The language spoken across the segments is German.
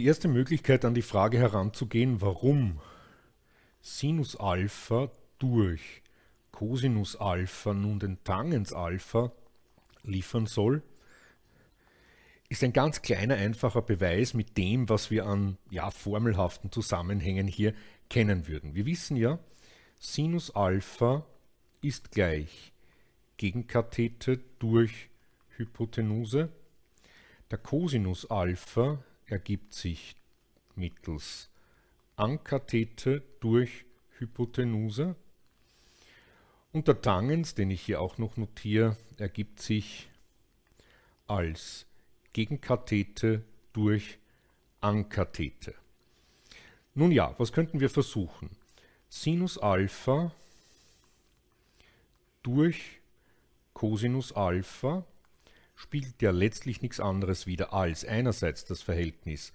Die erste Möglichkeit, an die Frage heranzugehen, warum Sinus Alpha durch Cosinus Alpha nun den Tangens Alpha liefern soll, ist ein ganz kleiner, einfacher Beweis mit dem, was wir an ja, formelhaften Zusammenhängen hier kennen würden. Wir wissen ja, Sinus Alpha ist gleich Gegenkathete durch Hypotenuse. Der Cosinus Alpha ergibt sich mittels Ankathete durch Hypotenuse. Und der Tangens, den ich hier auch noch notiere, ergibt sich als Gegenkathete durch Ankathete. Nun ja, was könnten wir versuchen? Sinus Alpha durch Cosinus Alpha spiegelt ja letztlich nichts anderes wider als einerseits das Verhältnis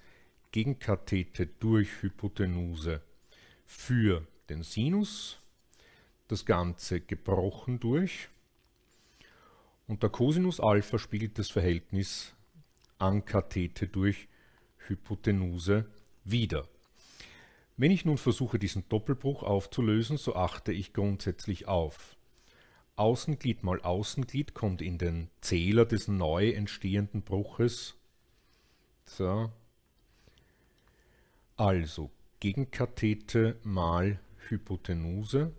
Gegenkathete durch Hypotenuse für den Sinus, das Ganze gebrochen durch und der Cosinus Alpha spiegelt das Verhältnis Ankathete durch Hypotenuse wider. Wenn ich nun versuche, diesen Doppelbruch aufzulösen, so achte ich grundsätzlich auf Außenglied mal Außenglied kommt in den Zähler des neu entstehenden Bruches. So. Also Gegenkathete mal Hypotenuse.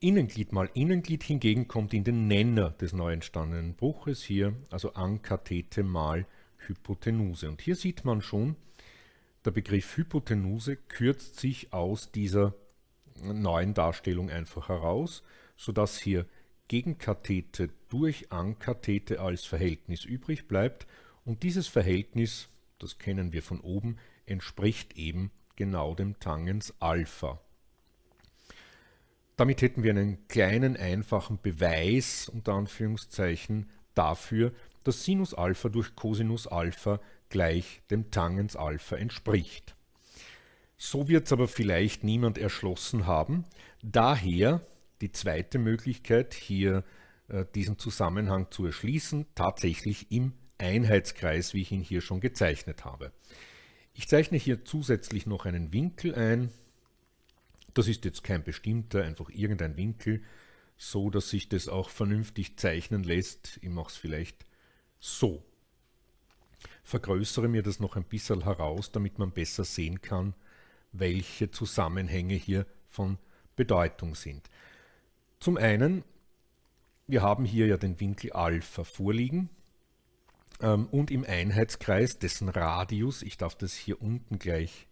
Innenglied mal Innenglied hingegen kommt in den Nenner des neu entstandenen Bruches hier, also Ankathete mal Hypotenuse. Und hier sieht man schon, der Begriff Hypotenuse kürzt sich aus dieser neuen Darstellung einfach heraus, sodass hier Gegenkathete durch Ankathete als Verhältnis übrig bleibt und dieses Verhältnis, das kennen wir von oben, entspricht eben genau dem Tangens Alpha. Damit hätten wir einen kleinen, einfachen Beweis unter Anführungszeichen dafür, dass Sinus Alpha durch Cosinus Alpha gleich dem Tangens Alpha entspricht. So wird es aber vielleicht niemand erschlossen haben. Daher die zweite Möglichkeit, hier äh, diesen Zusammenhang zu erschließen, tatsächlich im Einheitskreis, wie ich ihn hier schon gezeichnet habe. Ich zeichne hier zusätzlich noch einen Winkel ein. Das ist jetzt kein bestimmter, einfach irgendein Winkel, so dass sich das auch vernünftig zeichnen lässt. Ich mache es vielleicht so. Vergrößere mir das noch ein bisschen heraus, damit man besser sehen kann, welche Zusammenhänge hier von Bedeutung sind. Zum einen, wir haben hier ja den Winkel Alpha vorliegen ähm, und im Einheitskreis, dessen Radius, ich darf das hier unten gleich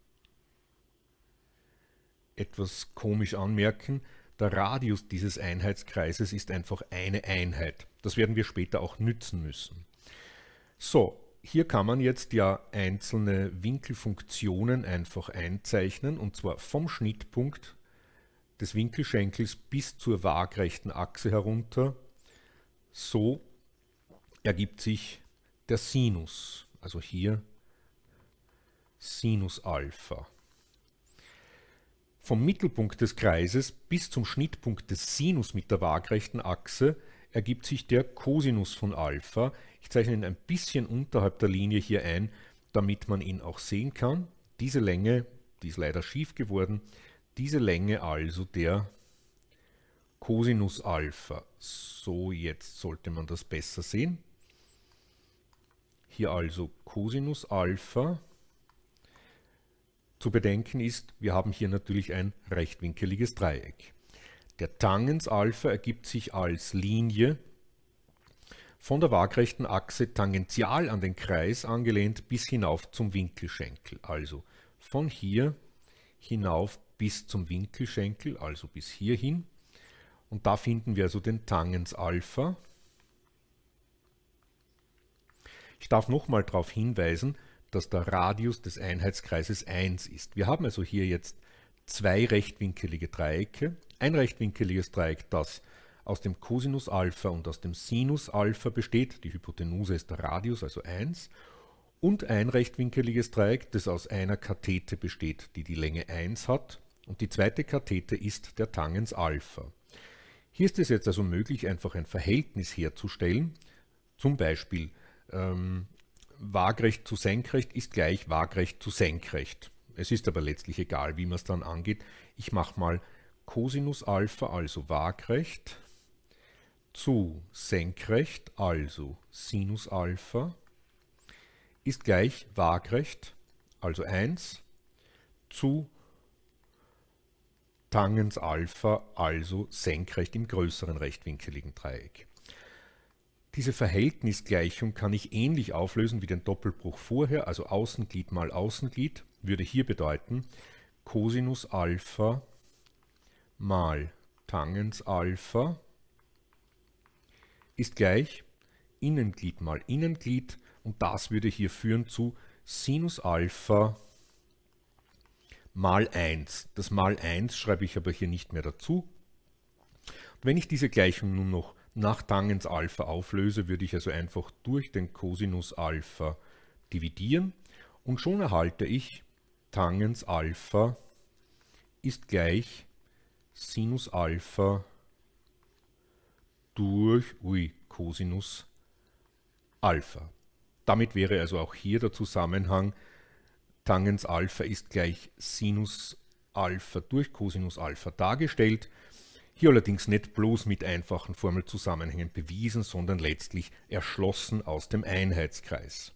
etwas komisch anmerken, der Radius dieses Einheitskreises ist einfach eine Einheit. Das werden wir später auch nützen müssen. So, hier kann man jetzt ja einzelne Winkelfunktionen einfach einzeichnen und zwar vom Schnittpunkt des Winkelschenkels bis zur waagrechten Achse herunter. So ergibt sich der Sinus, also hier Sinus Alpha. Vom Mittelpunkt des Kreises bis zum Schnittpunkt des Sinus mit der waagrechten Achse ergibt sich der Cosinus von Alpha. Ich zeichne ihn ein bisschen unterhalb der Linie hier ein, damit man ihn auch sehen kann. Diese Länge, die ist leider schief geworden, diese Länge also der Cosinus Alpha. So, jetzt sollte man das besser sehen. Hier also Cosinus Alpha. Zu bedenken ist, wir haben hier natürlich ein rechtwinkeliges Dreieck. Der Tangens Alpha ergibt sich als Linie von der waagrechten Achse tangential an den Kreis angelehnt bis hinauf zum Winkelschenkel. Also von hier hinauf bis zum Winkelschenkel, also bis hierhin. Und da finden wir also den Tangens Alpha. Ich darf nochmal darauf hinweisen, dass der Radius des Einheitskreises 1 ist. Wir haben also hier jetzt zwei rechtwinkelige Dreiecke. Ein rechtwinkeliges Dreieck, das aus dem Cosinus Alpha und aus dem Sinus Alpha besteht, die Hypotenuse ist der Radius, also 1, und ein rechtwinkeliges Dreieck, das aus einer Kathete besteht, die die Länge 1 hat, und die zweite Kathete ist der Tangens Alpha. Hier ist es jetzt also möglich, einfach ein Verhältnis herzustellen, zum Beispiel ähm, waagrecht zu senkrecht ist gleich waagrecht zu senkrecht. Es ist aber letztlich egal, wie man es dann angeht. Ich mache mal Cosinus Alpha, also waagrecht, zu senkrecht, also Sinus Alpha, ist gleich waagrecht, also 1, zu Tangens Alpha, also senkrecht im größeren rechtwinkeligen Dreieck. Diese Verhältnisgleichung kann ich ähnlich auflösen wie den Doppelbruch vorher, also Außenglied mal Außenglied, würde hier bedeuten Cosinus Alpha mal Tangens Alpha ist gleich Innenglied mal Innenglied und das würde hier führen zu Sinus Alpha mal 1. Das mal 1 schreibe ich aber hier nicht mehr dazu. Und wenn ich diese Gleichung nun noch nach Tangens Alpha auflöse, würde ich also einfach durch den Cosinus Alpha dividieren und schon erhalte ich Tangens Alpha ist gleich Sinus Alpha mal 1 durch ui, Cosinus Alpha. Damit wäre also auch hier der Zusammenhang, Tangens Alpha ist gleich Sinus Alpha durch Cosinus Alpha dargestellt. Hier allerdings nicht bloß mit einfachen Formelzusammenhängen bewiesen, sondern letztlich erschlossen aus dem Einheitskreis.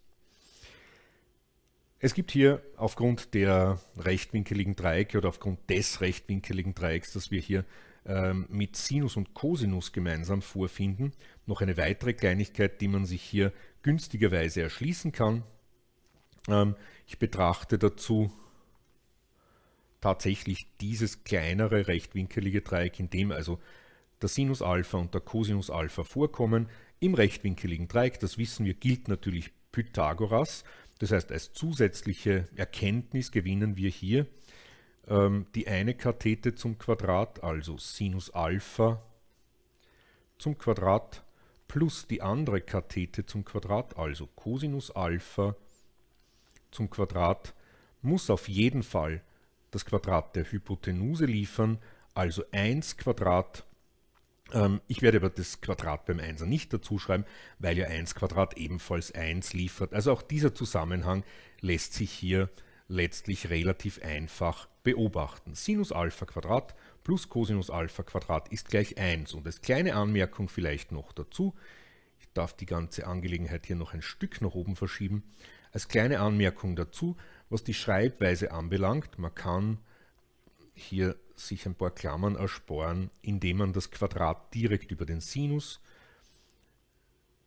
Es gibt hier aufgrund der rechtwinkeligen Dreiecke oder aufgrund des rechtwinkeligen Dreiecks, das wir hier ähm, mit Sinus und Cosinus gemeinsam vorfinden. Noch eine weitere Kleinigkeit, die man sich hier günstigerweise erschließen kann. Ähm, ich betrachte dazu tatsächlich dieses kleinere rechtwinkelige Dreieck, in dem also der Sinus Alpha und der Cosinus Alpha vorkommen. Im rechtwinkeligen Dreieck, das wissen wir, gilt natürlich Pythagoras. Das heißt, als zusätzliche Erkenntnis gewinnen wir hier, ähm, die eine Kathete zum Quadrat, also Sinus Alpha zum Quadrat plus die andere Kathete zum Quadrat, also Cosinus Alpha zum Quadrat, muss auf jeden Fall das Quadrat der Hypotenuse liefern, also 1 Quadrat. Ähm, ich werde aber das Quadrat beim 1er nicht dazu schreiben, weil ja 1 Quadrat ebenfalls 1 liefert. Also auch dieser Zusammenhang lässt sich hier letztlich relativ einfach beobachten. Sinus Alpha Quadrat plus Cosinus Alpha Quadrat ist gleich 1. Und als kleine Anmerkung vielleicht noch dazu, ich darf die ganze Angelegenheit hier noch ein Stück nach oben verschieben, als kleine Anmerkung dazu, was die Schreibweise anbelangt, man kann hier sich ein paar Klammern ersparen, indem man das Quadrat direkt über den Sinus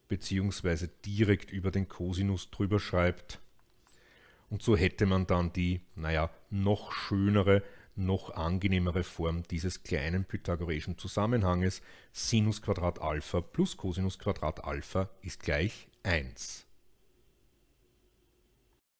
bzw. direkt über den Cosinus drüber schreibt und so hätte man dann die, naja, noch schönere, noch angenehmere Form dieses kleinen pythagoreischen Zusammenhanges Sinus Quadrat Alpha plus Cosinus Quadrat Alpha ist gleich 1.